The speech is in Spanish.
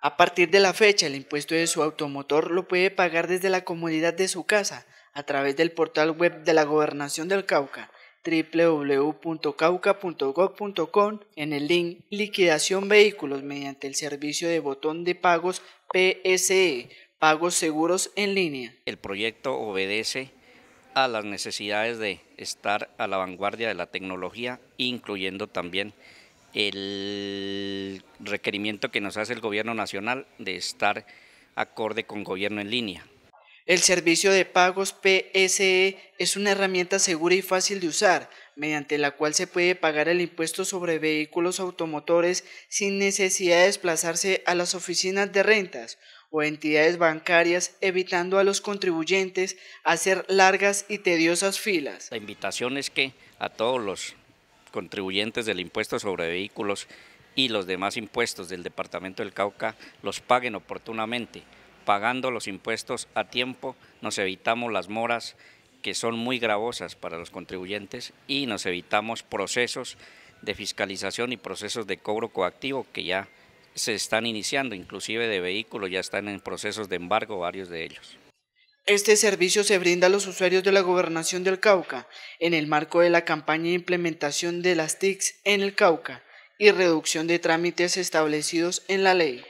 A partir de la fecha, el impuesto de su automotor lo puede pagar desde la comodidad de su casa a través del portal web de la Gobernación del Cauca www.cauca.gov.com en el link Liquidación Vehículos mediante el servicio de botón de pagos PSE, Pagos Seguros en línea. El proyecto obedece a las necesidades de estar a la vanguardia de la tecnología, incluyendo también el requerimiento que nos hace el gobierno nacional de estar acorde con gobierno en línea. El servicio de pagos PSE es una herramienta segura y fácil de usar, mediante la cual se puede pagar el impuesto sobre vehículos automotores sin necesidad de desplazarse a las oficinas de rentas o entidades bancarias, evitando a los contribuyentes hacer largas y tediosas filas. La invitación es que a todos los contribuyentes del impuesto sobre vehículos y los demás impuestos del Departamento del Cauca los paguen oportunamente. Pagando los impuestos a tiempo nos evitamos las moras que son muy gravosas para los contribuyentes y nos evitamos procesos de fiscalización y procesos de cobro coactivo que ya se están iniciando, inclusive de vehículos, ya están en procesos de embargo varios de ellos. Este servicio se brinda a los usuarios de la Gobernación del Cauca en el marco de la campaña de implementación de las TICs en el Cauca y reducción de trámites establecidos en la ley.